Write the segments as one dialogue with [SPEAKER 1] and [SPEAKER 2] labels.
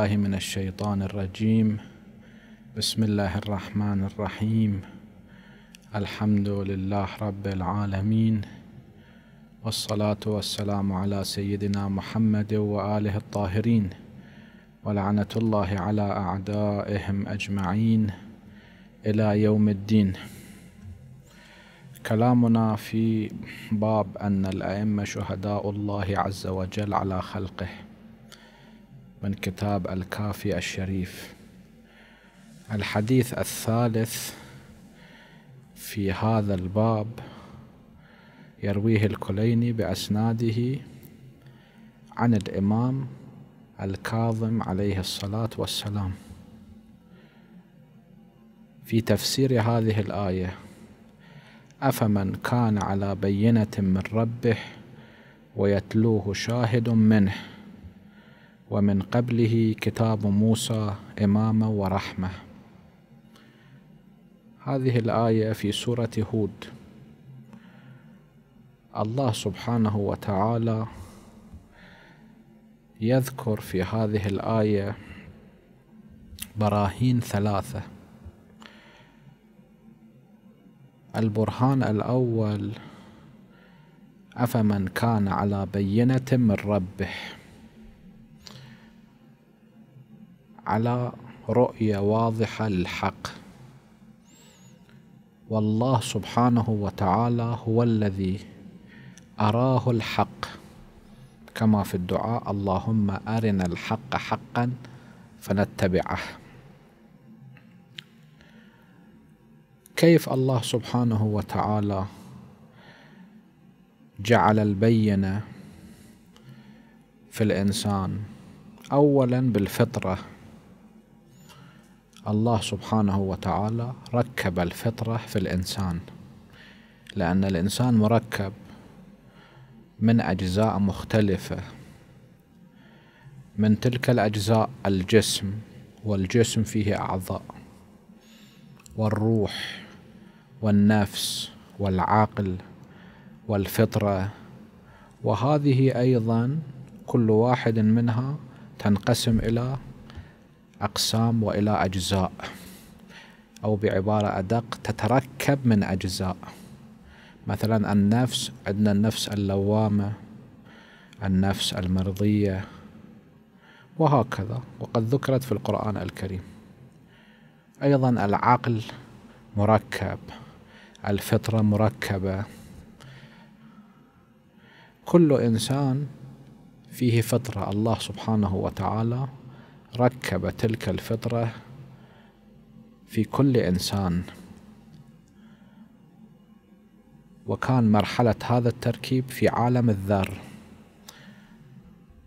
[SPEAKER 1] بالله من الشيطان الرجيم بسم الله الرحمن الرحيم الحمد لله رب العالمين والصلاة والسلام على سيدنا محمد وآله الطاهرين ولعنة الله على أعدائهم أجمعين إلى يوم الدين كلامنا في باب أن الأئمة شهداء الله عز وجل على خلقه من كتاب الكافي الشريف الحديث الثالث في هذا الباب يرويه الكليني بأسناده عن الإمام الكاظم عليه الصلاة والسلام في تفسير هذه الآية أفمن كان على بينة من ربه ويتلوه شاهد منه ومن قبله كتاب موسى إماما ورحمة هذه الآية في سورة هود الله سبحانه وتعالى يذكر في هذه الآية براهين ثلاثة البرهان الأول أفمن كان على بينة من ربه على رؤية واضحة للحق والله سبحانه وتعالى هو الذي أراه الحق كما في الدعاء اللهم أرنا الحق حقا فنتبعه كيف الله سبحانه وتعالى جعل البينة في الإنسان أولا بالفطرة الله سبحانه وتعالى ركب الفطرة في الإنسان لأن الإنسان مركب من أجزاء مختلفة من تلك الأجزاء الجسم والجسم فيه أعضاء والروح والنفس والعقل والفطرة وهذه أيضا كل واحد منها تنقسم إلى أقسام وإلى أجزاء أو بعبارة أدق تتركب من أجزاء مثلا النفس عندنا النفس اللوامة النفس المرضية وهكذا وقد ذكرت في القرآن الكريم أيضا العقل مركب الفطرة مركبة كل إنسان فيه فطرة الله سبحانه وتعالى ركب تلك الفطرة في كل إنسان وكان مرحلة هذا التركيب في عالم الذر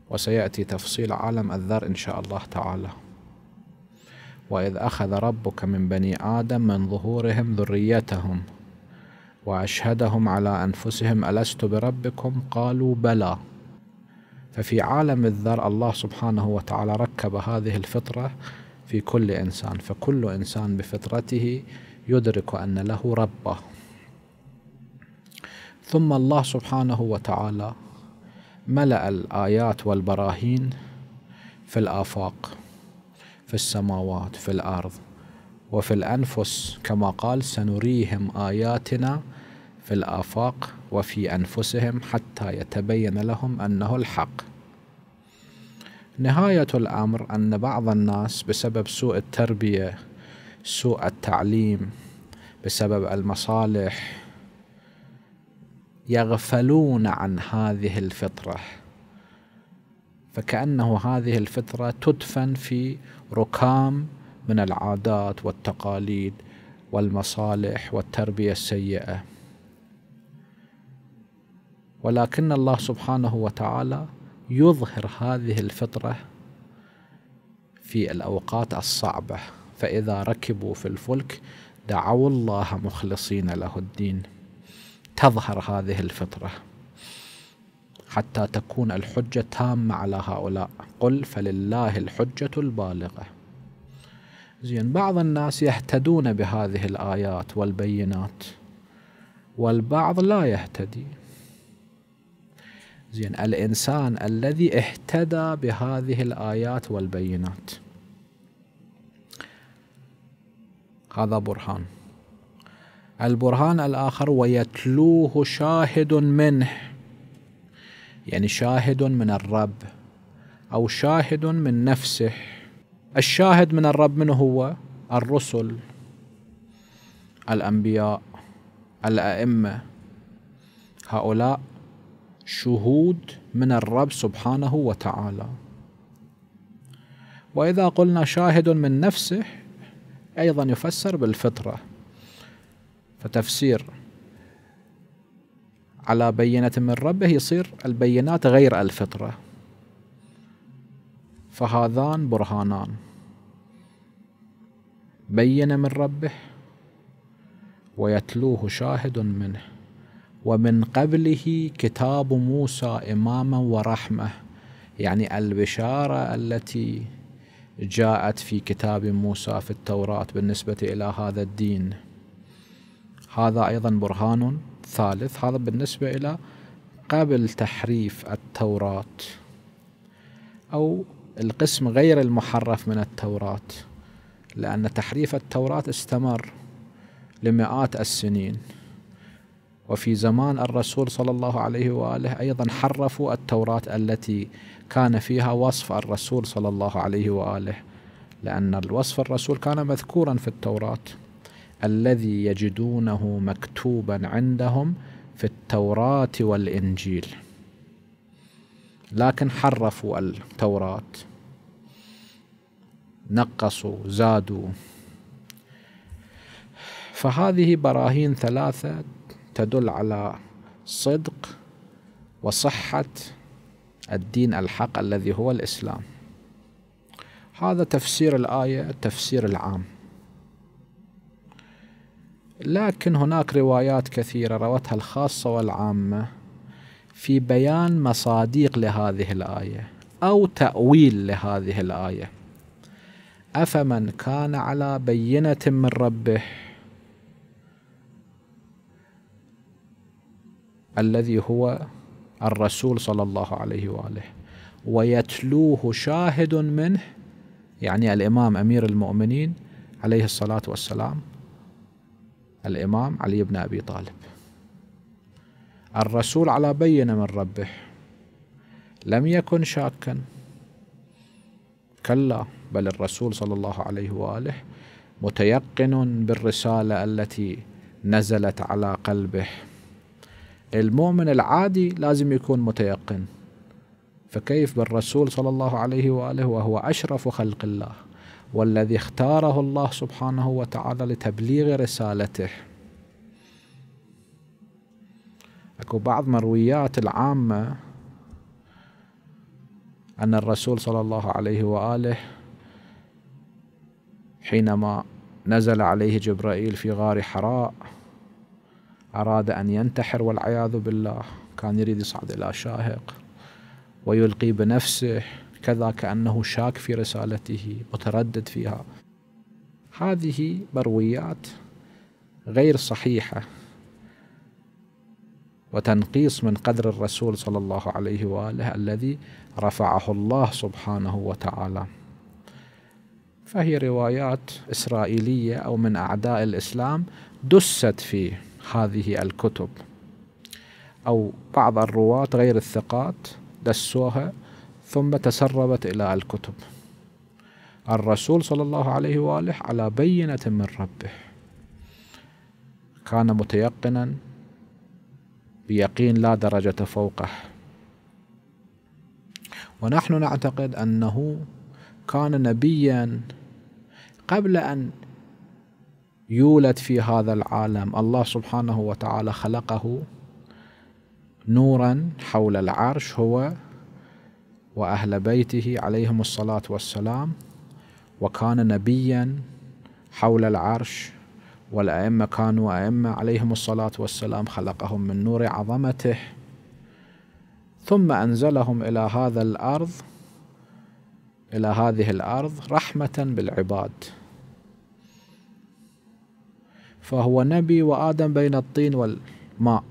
[SPEAKER 1] وسيأتي تفصيل عالم الذر إن شاء الله تعالى وإذ أخذ ربك من بني آدم من ظهورهم ذريتهم وأشهدهم على أنفسهم ألست بربكم قالوا بلى ففي عالم الذر الله سبحانه وتعالى ركب هذه الفطرة في كل إنسان فكل إنسان بفطرته يدرك أن له ربه ثم الله سبحانه وتعالى ملأ الآيات والبراهين في الآفاق في السماوات في الأرض وفي الأنفس كما قال سنريهم آياتنا في الآفاق وفي أنفسهم حتى يتبين لهم أنه الحق. نهاية الأمر أن بعض الناس بسبب سوء التربية، سوء التعليم، بسبب المصالح، يغفلون عن هذه الفطرة. فكأنه هذه الفطرة تدفن في ركام من العادات والتقاليد والمصالح والتربية السيئة. ولكن الله سبحانه وتعالى يظهر هذه الفطرة في الأوقات الصعبة فإذا ركبوا في الفلك دعوا الله مخلصين له الدين تظهر هذه الفطرة حتى تكون الحجة تامة على هؤلاء قل فلله الحجة البالغة زين بعض الناس يهتدون بهذه الآيات والبينات والبعض لا يهتدي زين الإنسان الذي اهتدى بهذه الآيات والبينات هذا برهان البرهان الآخر ويتلوه شاهد منه يعني شاهد من الرب أو شاهد من نفسه الشاهد من الرب من هو الرسل الأنبياء الأئمة هؤلاء شهود من الرب سبحانه وتعالى وإذا قلنا شاهد من نفسه أيضا يفسر بالفطرة فتفسير على بينة من ربه يصير البينات غير الفطرة فهذان برهانان بين من ربه ويتلوه شاهد منه ومن قبله كتاب موسى إماما ورحمة يعني البشارة التي جاءت في كتاب موسى في التوراة بالنسبة إلى هذا الدين هذا أيضا برهان ثالث هذا بالنسبة إلى قبل تحريف التوراة أو القسم غير المحرف من التوراة لأن تحريف التوراة استمر لمئات السنين وفي زمان الرسول صلى الله عليه واله ايضا حرفوا التوراه التي كان فيها وصف الرسول صلى الله عليه واله لان الوصف الرسول كان مذكورا في التوراه الذي يجدونه مكتوبا عندهم في التوراه والانجيل لكن حرفوا التوراه نقصوا زادوا فهذه براهين ثلاثه تدل على صدق وصحة الدين الحق الذي هو الإسلام هذا تفسير الآية التفسير العام لكن هناك روايات كثيرة روتها الخاصة والعامة في بيان مصاديق لهذه الآية أو تأويل لهذه الآية أفمن كان على بينة من ربه الذي هو الرسول صلى الله عليه واله ويتلوه شاهد منه يعني الامام امير المؤمنين عليه الصلاه والسلام الامام علي بن ابي طالب الرسول على بينه من ربه لم يكن شاكا كلا بل الرسول صلى الله عليه واله متيقن بالرساله التي نزلت على قلبه المؤمن العادي لازم يكون متيقن فكيف بالرسول صلى الله عليه واله وهو اشرف خلق الله والذي اختاره الله سبحانه وتعالى لتبليغ رسالته اكو بعض مرويات العامه ان الرسول صلى الله عليه واله حينما نزل عليه جبرائيل في غار حراء أراد أن ينتحر والعياذ بالله كان يريد يصعد إلى شاهق ويلقي بنفسه كذا كأنه شاك في رسالته متردد فيها هذه مرويات غير صحيحة وتنقيص من قدر الرسول صلى الله عليه وآله الذي رفعه الله سبحانه وتعالى فهي روايات إسرائيلية أو من أعداء الإسلام دست فيه هذه الكتب أو بعض الرواة غير الثقات دسوها ثم تسربت إلى الكتب الرسول صلى الله عليه وآله على بينة من ربه كان متيقنا بيقين لا درجة فوقه ونحن نعتقد أنه كان نبيا قبل أن يولد في هذا العالم الله سبحانه وتعالى خلقه نورا حول العرش هو وأهل بيته عليهم الصلاة والسلام وكان نبيا حول العرش والأئمة كانوا أئمة عليهم الصلاة والسلام خلقهم من نور عظمته ثم أنزلهم إلى هذا الأرض إلى هذه الأرض رحمة بالعباد فهو نبي وآدم بين الطين والماء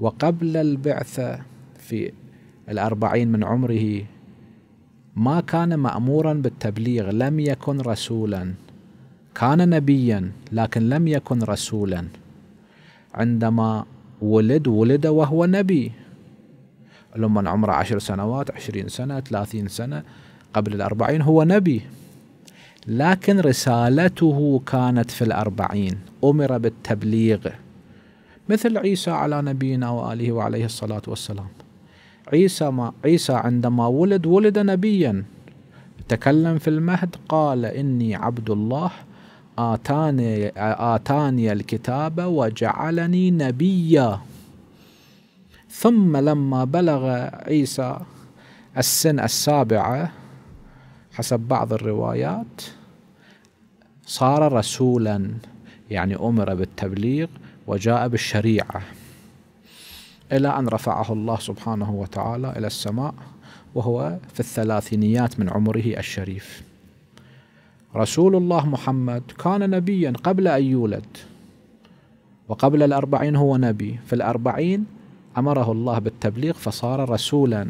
[SPEAKER 1] وقبل البعثة في الأربعين من عمره ما كان مأمورا بالتبليغ لم يكن رسولا كان نبيا لكن لم يكن رسولا عندما ولد ولد وهو نبي لما عمره عشر سنوات عشرين سنة ثلاثين سنة قبل الأربعين هو نبي لكن رسالته كانت في الأربعين أمر بالتبليغ مثل عيسى على نبينا وآله وعليه الصلاة والسلام عيسى, ما عيسى عندما ولد ولد نبيا تكلم في المهد قال إني عبد الله آتاني, آتاني الكتاب وجعلني نبيا ثم لما بلغ عيسى السن السابعة حسب بعض الروايات صار رسولا يعني أمر بالتبليغ وجاء بالشريعة إلى أن رفعه الله سبحانه وتعالى إلى السماء وهو في الثلاثينيات من عمره الشريف رسول الله محمد كان نبيا قبل أن يولد وقبل الأربعين هو نبي في الأربعين أمره الله بالتبليغ فصار رسولا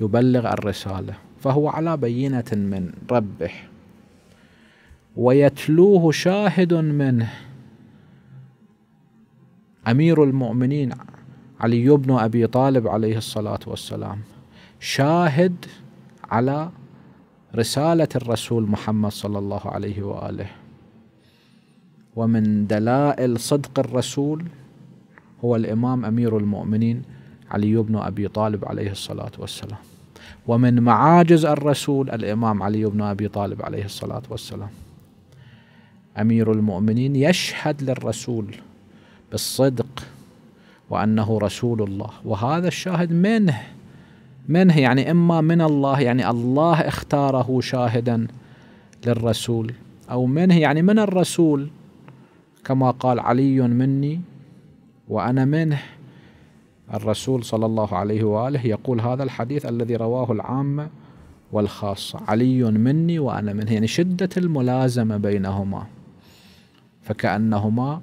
[SPEAKER 1] يبلغ الرسالة فهو على بينة من ربه ويتلوه شاهد منه أمير المؤمنين علي بن أبي طالب عليه الصلاة والسلام شاهد على رسالة الرسول محمد صلى الله عليه وآله ومن دلائل صدق الرسول هو الإمام أمير المؤمنين علي بن أبي طالب عليه الصلاة والسلام ومن معاجز الرسول الإمام علي بن أبي طالب عليه الصلاة والسلام أمير المؤمنين يشهد للرسول بالصدق وأنه رسول الله وهذا الشاهد منه منه يعني إما من الله يعني الله اختاره شاهدا للرسول أو منه يعني من الرسول كما قال علي مني وأنا منه الرسول صلى الله عليه واله يقول هذا الحديث الذي رواه العامه والخاصه علي مني وانا منه يعني شده الملازمه بينهما فكانهما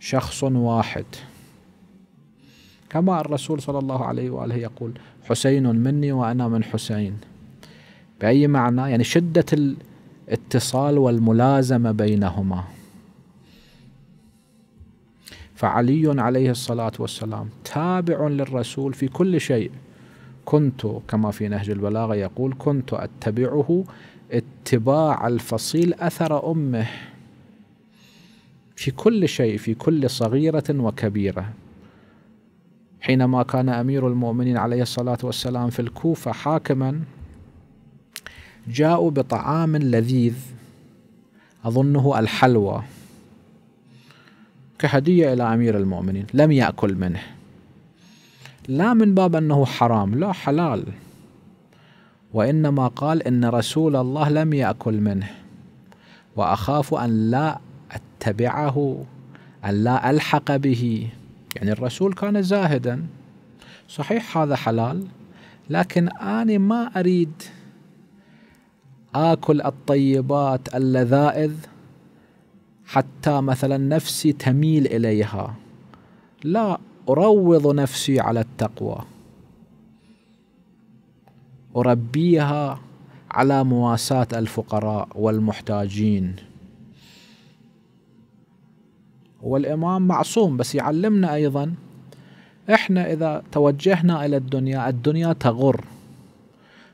[SPEAKER 1] شخص واحد كما الرسول صلى الله عليه واله يقول حسين مني وانا من حسين باي معنى يعني شده الاتصال والملازمه بينهما فعلي عليه الصلاة والسلام تابع للرسول في كل شيء كنت كما في نهج البلاغة يقول كنت أتبعه اتباع الفصيل أثر أمه في كل شيء في كل صغيرة وكبيرة حينما كان أمير المؤمنين عليه الصلاة والسلام في الكوفة حاكما جاءوا بطعام لذيذ أظنه الحلوى كهدية إلى أمير المؤمنين لم يأكل منه لا من باب أنه حرام لا حلال وإنما قال إن رسول الله لم يأكل منه وأخاف أن لا أتبعه أن لا ألحق به يعني الرسول كان زاهدا صحيح هذا حلال لكن أنا ما أريد آكل الطيبات اللذائذ حتى مثلا نفسي تميل اليها لا اروض نفسي على التقوى اربيها على مواساه الفقراء والمحتاجين والامام معصوم بس يعلمنا ايضا احنا اذا توجهنا الى الدنيا الدنيا تغر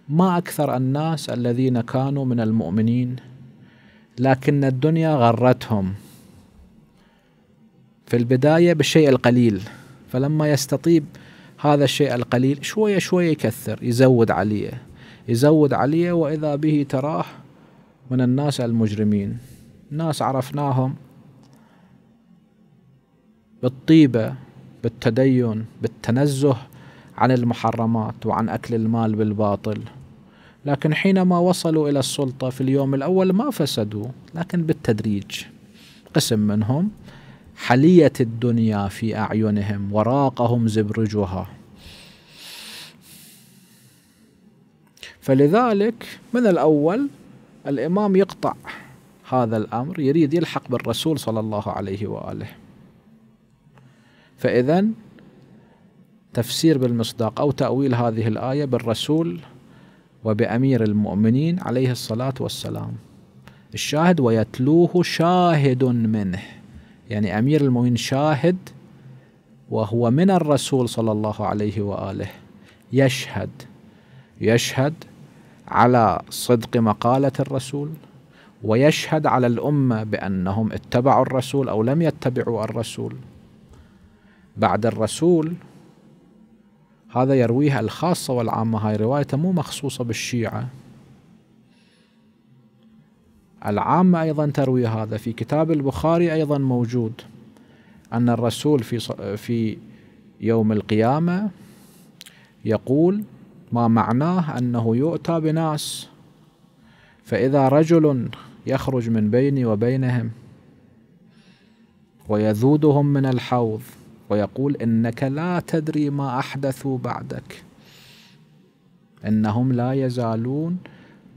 [SPEAKER 1] ما اكثر الناس الذين كانوا من المؤمنين لكن الدنيا غرتهم في البداية بالشيء القليل فلما يستطيب هذا الشيء القليل شوية شوية يكثر يزود عليه يزود عليه وإذا به تراه من الناس المجرمين ناس عرفناهم بالطيبة بالتدين بالتنزه عن المحرمات وعن أكل المال بالباطل لكن حينما وصلوا إلى السلطة في اليوم الأول ما فسدوا لكن بالتدريج قسم منهم حليت الدنيا في أعينهم وراقهم زبرجها فلذلك من الأول الإمام يقطع هذا الأمر يريد يلحق بالرسول صلى الله عليه وآله فإذا تفسير بالمصداق أو تأويل هذه الآية بالرسول وبأمير المؤمنين عليه الصلاة والسلام الشاهد ويتلوه شاهد منه يعني أمير المؤمنين شاهد وهو من الرسول صلى الله عليه وآله يشهد يشهد على صدق مقالة الرسول ويشهد على الأمة بأنهم اتبعوا الرسول أو لم يتبعوا الرسول بعد الرسول هذا يرويها الخاصة والعامة هاي روايته مو مخصوصة بالشيعة العامة أيضا تروي هذا في كتاب البخاري أيضا موجود أن الرسول في في يوم القيامة يقول ما معناه أنه يؤتى بناس فإذا رجل يخرج من بيني وبينهم ويذودهم من الحوض ويقول إنك لا تدري ما أحدثوا بعدك إنهم لا يزالون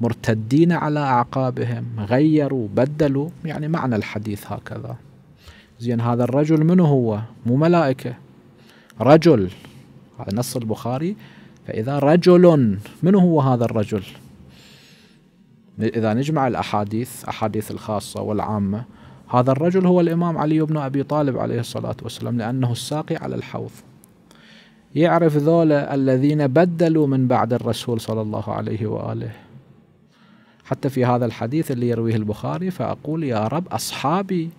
[SPEAKER 1] مرتدين على أعقابهم غيروا بدلوا يعني معنى الحديث هكذا زين هذا الرجل من هو مو ملائكة رجل هذا نص البخاري فإذا رجل من هو هذا الرجل إذا نجمع الأحاديث أحاديث الخاصة والعامة هذا الرجل هو الإمام علي بن أبي طالب عليه الصلاة والسلام لأنه الساقي على الحوض يعرف ذولا الذين بدلوا من بعد الرسول صلى الله عليه وآله حتى في هذا الحديث اللي يرويه البخاري فأقول يا رب أصحابي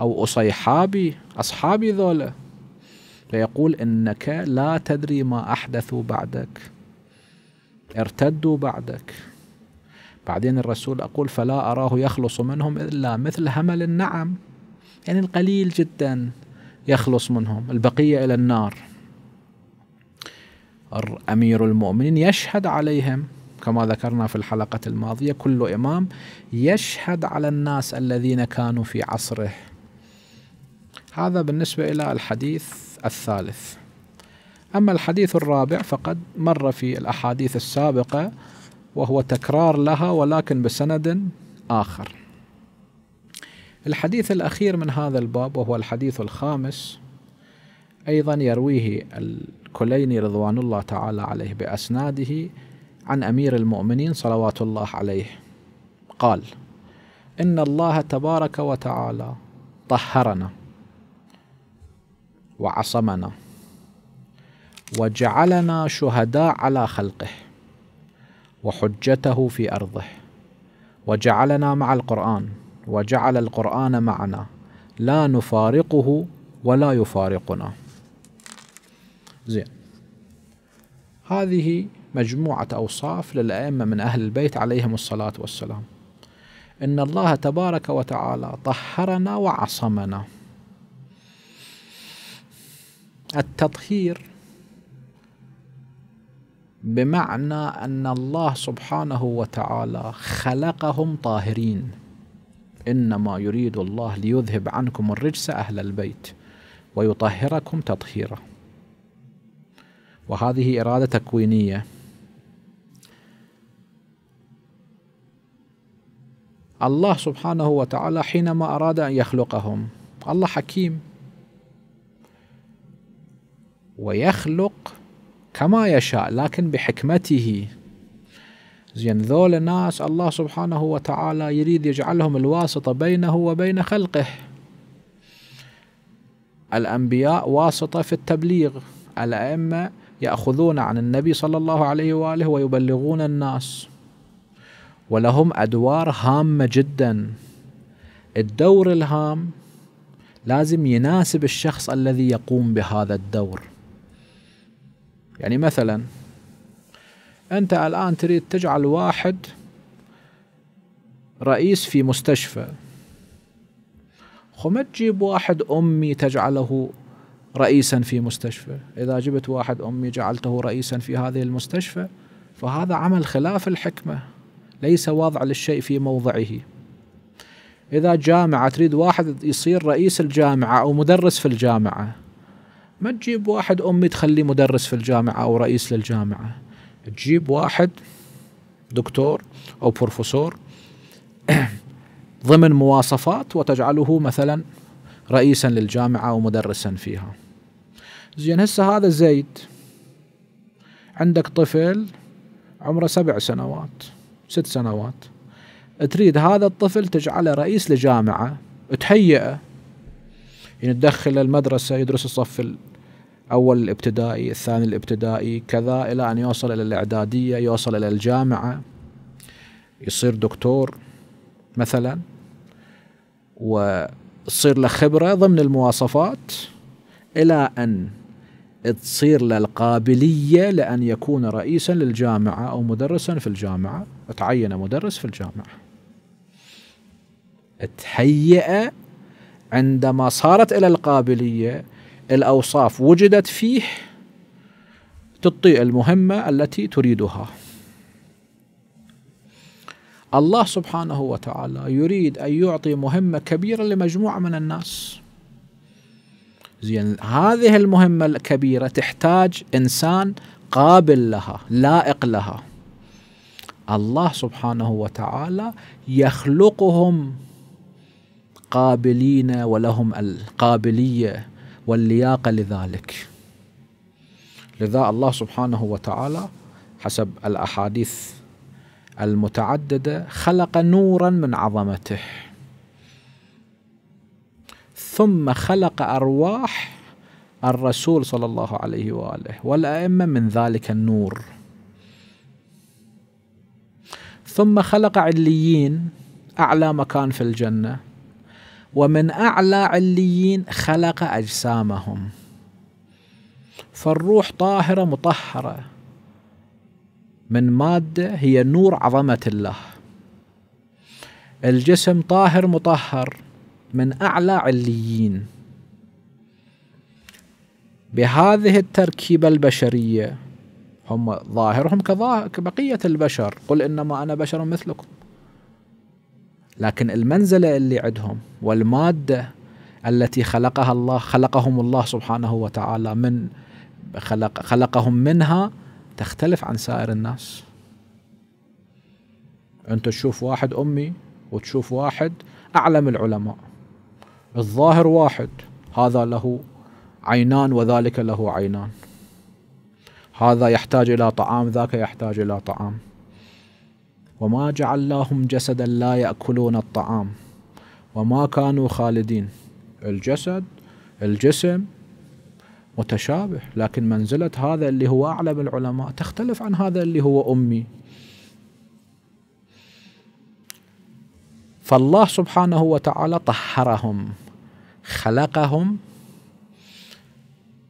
[SPEAKER 1] أو أصيحابي أصحابي ذولا فيقول إنك لا تدري ما أحدثوا بعدك ارتدوا بعدك بعدين الرسول أقول فلا أراه يخلص منهم إلا مثل همل النعم يعني القليل جدا يخلص منهم البقية إلى النار أمير المؤمنين يشهد عليهم كما ذكرنا في الحلقة الماضية كل إمام يشهد على الناس الذين كانوا في عصره هذا بالنسبة إلى الحديث الثالث أما الحديث الرابع فقد مر في الأحاديث السابقة وهو تكرار لها ولكن بسند آخر الحديث الأخير من هذا الباب وهو الحديث الخامس أيضا يرويه الكليني رضوان الله تعالى عليه بأسناده عن أمير المؤمنين صلوات الله عليه قال إن الله تبارك وتعالى طهرنا وعصمنا وجعلنا شهداء على خلقه وحجته في أرضه وجعلنا مع القرآن وجعل القرآن معنا لا نفارقه ولا يفارقنا زين هذه مجموعة أوصاف للأئمة من أهل البيت عليهم الصلاة والسلام إن الله تبارك وتعالى طهرنا وعصمنا التطهير بمعنى ان الله سبحانه وتعالى خلقهم طاهرين انما يريد الله ليذهب عنكم الرجس اهل البيت ويطهركم تطهيرا وهذه اراده تكوينيه الله سبحانه وتعالى حينما اراد ان يخلقهم الله حكيم ويخلق كما يشاء لكن بحكمته زين ذول ناس الله سبحانه وتعالى يريد يجعلهم الواسطة بينه وبين خلقه الأنبياء واسطة في التبليغ الأئمة يأخذون عن النبي صلى الله عليه وآله ويبلغون الناس ولهم أدوار هامة جدا الدور الهام لازم يناسب الشخص الذي يقوم بهذا الدور يعني مثلا أنت الآن تريد تجعل واحد رئيس في مستشفى خو ما تجيب واحد أمي تجعله رئيسا في مستشفى إذا جبت واحد أمي جعلته رئيسا في هذه المستشفى فهذا عمل خلاف الحكمة ليس واضع للشيء في موضعه إذا جامعة تريد واحد يصير رئيس الجامعة أو مدرس في الجامعة ما تجيب واحد أمي تخليه مدرس في الجامعة أو رئيس للجامعة تجيب واحد دكتور أو بروفيسور ضمن مواصفات وتجعله مثلا رئيسا للجامعة او مدرسا فيها زين هسه هذا زيد عندك طفل عمره سبع سنوات ست سنوات تريد هذا الطفل تجعله رئيس لجامعة تهيئه يعني تدخل المدرسة يدرس الصف الأول الابتدائي الثاني الابتدائي كذا إلى أن يوصل إلى الإعدادية يوصل إلى الجامعة يصير دكتور مثلا وتصير له خبرة ضمن المواصفات إلى أن تصير له القابلية لأن يكون رئيسا للجامعة أو مدرسا في الجامعة تعين مدرس في الجامعة تهيئه عندما صارت إلى القابلية الأوصاف وجدت فيه تطيء المهمة التي تريدها الله سبحانه وتعالى يريد أن يعطي مهمة كبيرة لمجموعة من الناس زين هذه المهمة الكبيرة تحتاج إنسان قابل لها لائق لها الله سبحانه وتعالى يخلقهم قابلين ولهم القابليه واللياقه لذلك. لذا الله سبحانه وتعالى حسب الاحاديث المتعدده خلق نورا من عظمته. ثم خلق ارواح الرسول صلى الله عليه واله والائمه من ذلك النور. ثم خلق عليين اعلى مكان في الجنه ومن أعلى عليين خلق أجسامهم فالروح طاهرة مطهرة من مادة هي نور عظمة الله الجسم طاهر مطهر من أعلى عليين بهذه التركيبة البشرية هم ظاهرهم كبقية البشر قل إنما أنا بشر مثلكم لكن المنزلة اللي عندهم والمادة التي خلقها الله خلقهم الله سبحانه وتعالى من خلق خلقهم منها تختلف عن سائر الناس انت تشوف واحد امي وتشوف واحد اعلم العلماء الظاهر واحد هذا له عينان وذلك له عينان هذا يحتاج الى طعام ذاك يحتاج الى طعام وما جعلناهم جسدا لا يأكلون الطعام وما كانوا خالدين الجسد الجسم متشابه لكن منزلة هذا اللي هو أعلم العلماء تختلف عن هذا اللي هو أمي فالله سبحانه وتعالى طهرهم خلقهم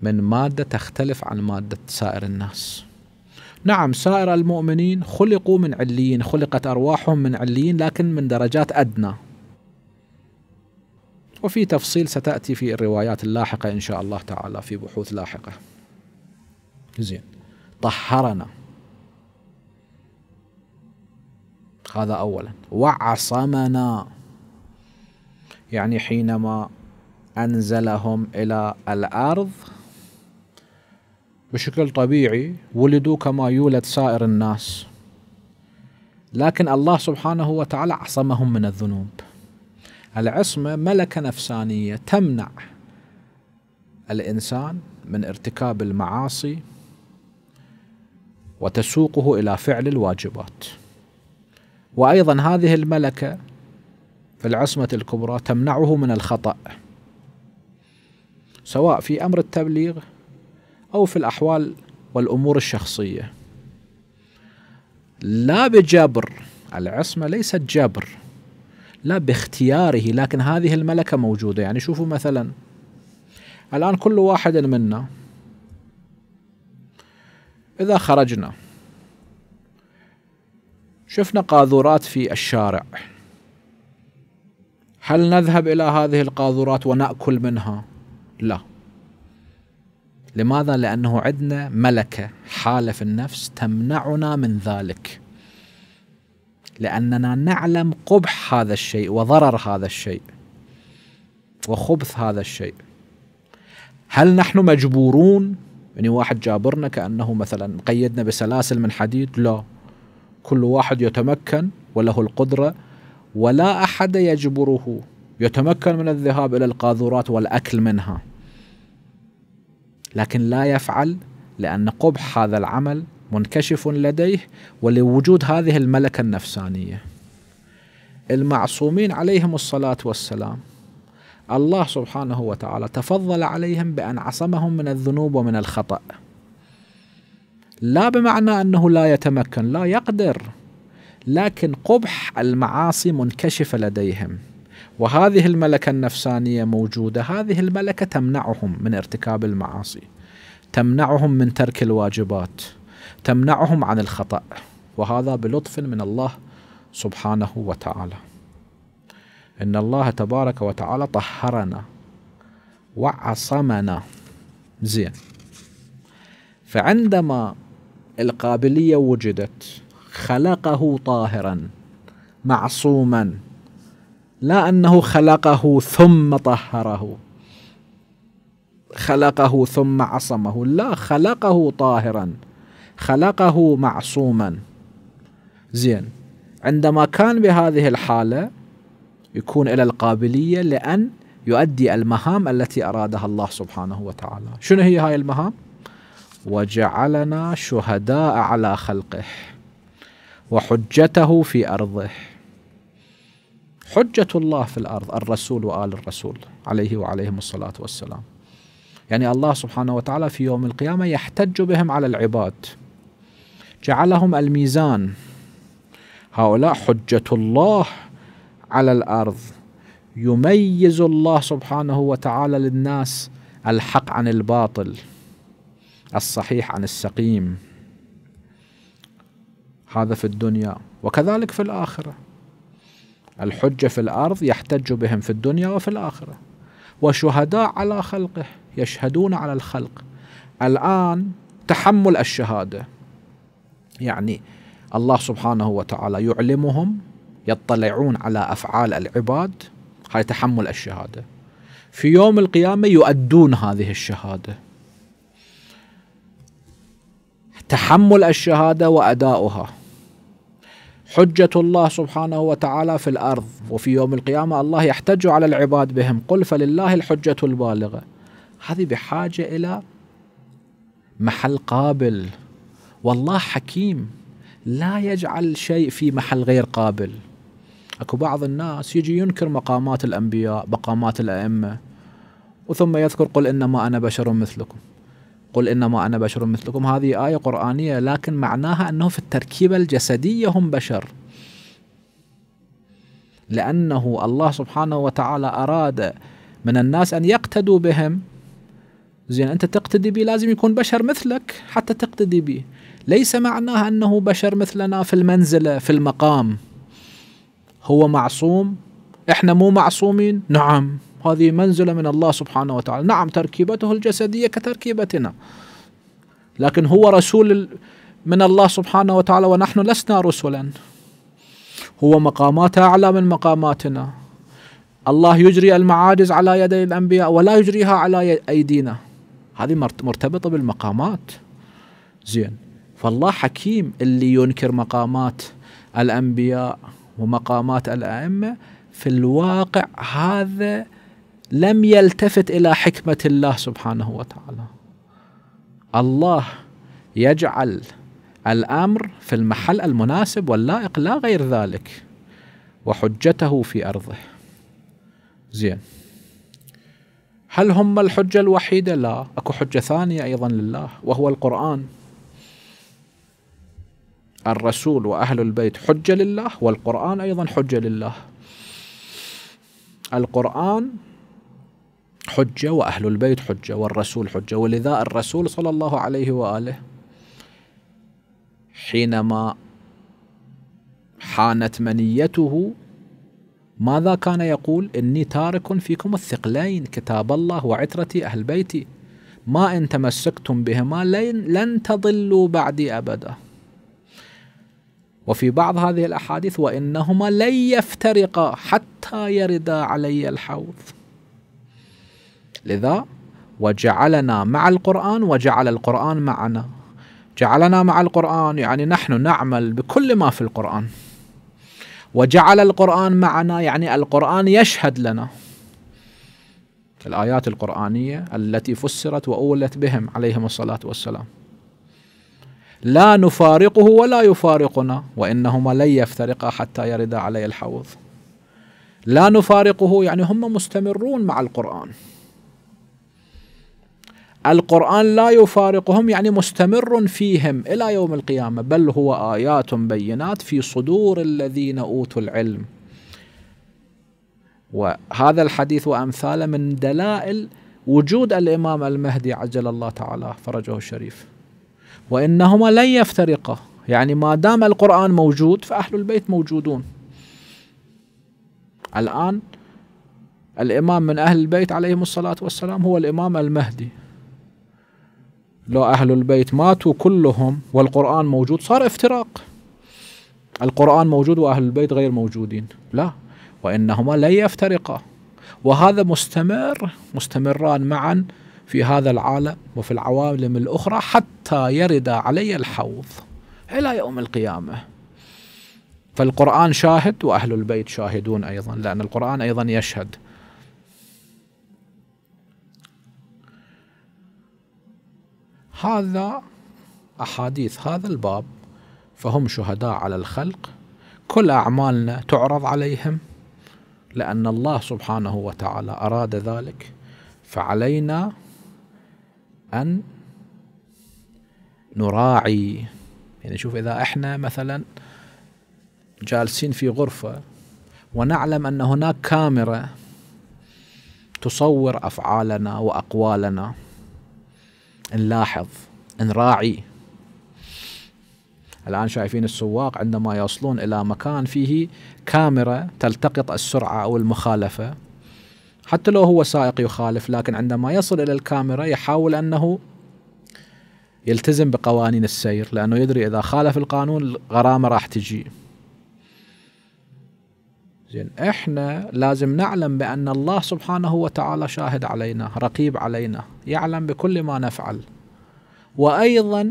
[SPEAKER 1] من مادة تختلف عن مادة سائر الناس نعم سائر المؤمنين خلقوا من عليين خلقت أرواحهم من عليين لكن من درجات أدنى وفي تفصيل ستأتي في الروايات اللاحقة إن شاء الله تعالى في بحوث لاحقة زين طهرنا هذا أولا وعصمنا يعني حينما أنزلهم إلى الأرض بشكل طبيعي ولدوا كما يولد سائر الناس لكن الله سبحانه وتعالى عصمهم من الذنوب العصمة ملكة نفسانية تمنع الإنسان من ارتكاب المعاصي وتسوقه إلى فعل الواجبات وأيضا هذه الملكة في العصمة الكبرى تمنعه من الخطأ سواء في أمر التبليغ أو في الأحوال والأمور الشخصية لا بجبر العصمة ليست جبر لا باختياره لكن هذه الملكة موجودة يعني شوفوا مثلا الآن كل واحد منا إذا خرجنا شفنا قاذورات في الشارع هل نذهب إلى هذه القاذورات ونأكل منها؟ لا لماذا؟ لأنه عندنا ملكة حالة في النفس تمنعنا من ذلك لأننا نعلم قبح هذا الشيء وضرر هذا الشيء وخبث هذا الشيء هل نحن مجبورون يعني واحد جابرنا كأنه مثلا قيدنا بسلاسل من حديد لا كل واحد يتمكن وله القدرة ولا أحد يجبره يتمكن من الذهاب إلى القاذورات والأكل منها لكن لا يفعل لأن قبح هذا العمل منكشف لديه ولوجود هذه الملكة النفسانية المعصومين عليهم الصلاة والسلام الله سبحانه وتعالى تفضل عليهم بأن عصمهم من الذنوب ومن الخطأ لا بمعنى أنه لا يتمكن لا يقدر لكن قبح المعاصي منكشفة لديهم وهذه الملكة النفسانية موجودة هذه الملكة تمنعهم من ارتكاب المعاصي تمنعهم من ترك الواجبات تمنعهم عن الخطأ وهذا بلطف من الله سبحانه وتعالى إن الله تبارك وتعالى طهرنا وعصمنا زين فعندما القابلية وجدت خلقه طاهرا معصوما لا انه خلقه ثم طهره خلقه ثم عصمه لا خلقه طاهرا خلقه معصوما زين عندما كان بهذه الحاله يكون إلى القابلية لأن يؤدي المهام التي أرادها الله سبحانه وتعالى شنو هي هاي المهام؟ وجعلنا شهداء على خلقه وحجته في أرضه حجة الله في الأرض الرسول وآل الرسول عليه وعليهم الصلاة والسلام يعني الله سبحانه وتعالى في يوم القيامة يحتج بهم على العباد جعلهم الميزان هؤلاء حجة الله على الأرض يميز الله سبحانه وتعالى للناس الحق عن الباطل الصحيح عن السقيم هذا في الدنيا وكذلك في الآخرة الحجة في الأرض يحتج بهم في الدنيا وفي الآخرة وشهداء على خلقه يشهدون على الخلق الآن تحمل الشهادة يعني الله سبحانه وتعالى يعلمهم يطلعون على أفعال العباد هاي تحمل الشهادة في يوم القيامة يؤدون هذه الشهادة تحمل الشهادة وأداؤها حجة الله سبحانه وتعالى في الأرض وفي يوم القيامة الله يحتج على العباد بهم قل فلله الحجة البالغة هذه بحاجة إلى محل قابل والله حكيم لا يجعل شيء في محل غير قابل اكو بعض الناس يجي ينكر مقامات الانبياء مقامات الائمه وثم يذكر قل انما انا بشر مثلكم قل انما انا بشر مثلكم هذه ايه قرانيه لكن معناها انه في التركيبه الجسديه هم بشر لانه الله سبحانه وتعالى اراد من الناس ان يقتدوا بهم زين انت تقتدي به لازم يكون بشر مثلك حتى تقتدي به ليس معناه انه بشر مثلنا في المنزله في المقام هو معصوم احنا مو معصومين نعم هذه منزلة من الله سبحانه وتعالى نعم تركيبته الجسدية كتركيبتنا لكن هو رسول من الله سبحانه وتعالى ونحن لسنا رسلا هو مقامات أعلى من مقاماتنا الله يجري المعاجز على يدي الأنبياء ولا يجريها على أيدينا هذه مرتبطة بالمقامات زين فالله حكيم اللي ينكر مقامات الأنبياء ومقامات الأئمة في الواقع هذا لم يلتفت الى حكمه الله سبحانه وتعالى الله يجعل الامر في المحل المناسب واللائق لا غير ذلك وحجته في ارضه زين هل هم الحجه الوحيده لا اكو حجه ثانيه ايضا لله وهو القران الرسول واهل البيت حجه لله والقران ايضا حجه لله القران حجة وأهل البيت حجة والرسول حجة ولذا الرسول صلى الله عليه وآله حينما حانت منيته ماذا كان يقول إني تارك فيكم الثقلين كتاب الله وعترتي أهل بيتي ما إن تمسكتم بهما لن تضلوا بعدي أبدا وفي بعض هذه الأحاديث وإنهما لن يفترقا حتى يردا علي الحوض لذا وجعلنا مع القرآن وجعل القرآن معنا جعلنا مع القرآن يعني نحن نعمل بكل ما في القرآن وجعل القرآن معنا يعني القرآن يشهد لنا الآيات القرآنية التي فسرت وأولت بهم عليهم الصلاة والسلام لا نفارقه ولا يفارقنا وإنهما لن يفترقا حتى يردا علي الحوض لا نفارقه يعني هم مستمرون مع القرآن القرآن لا يفارقهم يعني مستمر فيهم إلى يوم القيامة بل هو آيات بينات في صدور الذين أوتوا العلم وهذا الحديث وأمثاله من دلائل وجود الإمام المهدي عجل الله تعالى فرجه الشريف وإنهما لن يفترقا يعني ما دام القرآن موجود فأهل البيت موجودون الآن الإمام من أهل البيت عليهم الصلاة والسلام هو الإمام المهدي لو أهل البيت ماتوا كلهم والقرآن موجود صار افتراق القرآن موجود وأهل البيت غير موجودين لا وإنهما لن يفترقا وهذا مستمر مستمران معا في هذا العالم وفي العوالم الأخرى حتى يرد علي الحوض إلى يوم القيامة فالقرآن شاهد وأهل البيت شاهدون أيضا لأن القرآن أيضا يشهد هذا أحاديث هذا الباب فهم شهداء على الخلق كل أعمالنا تعرض عليهم لأن الله سبحانه وتعالى أراد ذلك فعلينا أن نراعي يعني شوف إذا إحنا مثلا جالسين في غرفة ونعلم أن هناك كاميرا تصور أفعالنا وأقوالنا نلاحظ نراعي الآن شايفين السواق عندما يصلون إلى مكان فيه كاميرا تلتقط السرعة أو المخالفة حتى لو هو سائق يخالف لكن عندما يصل إلى الكاميرا يحاول أنه يلتزم بقوانين السير لأنه يدري إذا خالف القانون الغرامة راح تجي زين احنا لازم نعلم بان الله سبحانه وتعالى شاهد علينا رقيب علينا يعلم بكل ما نفعل وايضا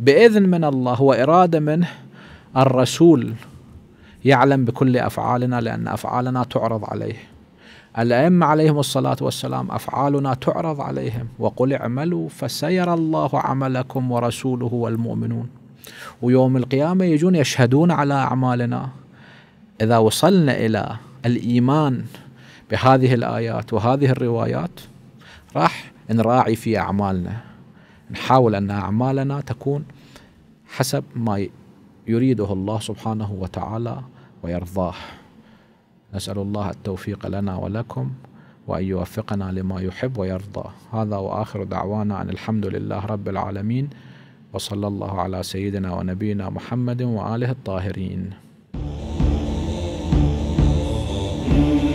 [SPEAKER 1] باذن من الله واراده منه الرسول يعلم بكل افعالنا لان افعالنا تعرض عليه الائمه عليهم الصلاه والسلام افعالنا تعرض عليهم وقل اعملوا فسيرى الله عملكم ورسوله والمؤمنون ويوم القيامه يجون يشهدون على اعمالنا إذا وصلنا إلى الإيمان بهذه الآيات وهذه الروايات راح نراعي في أعمالنا نحاول أن أعمالنا تكون حسب ما يريده الله سبحانه وتعالى ويرضاه نسأل الله التوفيق لنا ولكم وأن يوفقنا لما يحب ويرضى هذا وآخر دعوانا أن الحمد لله رب العالمين وصلى الله على سيدنا ونبينا محمد وآله الطاهرين Amen.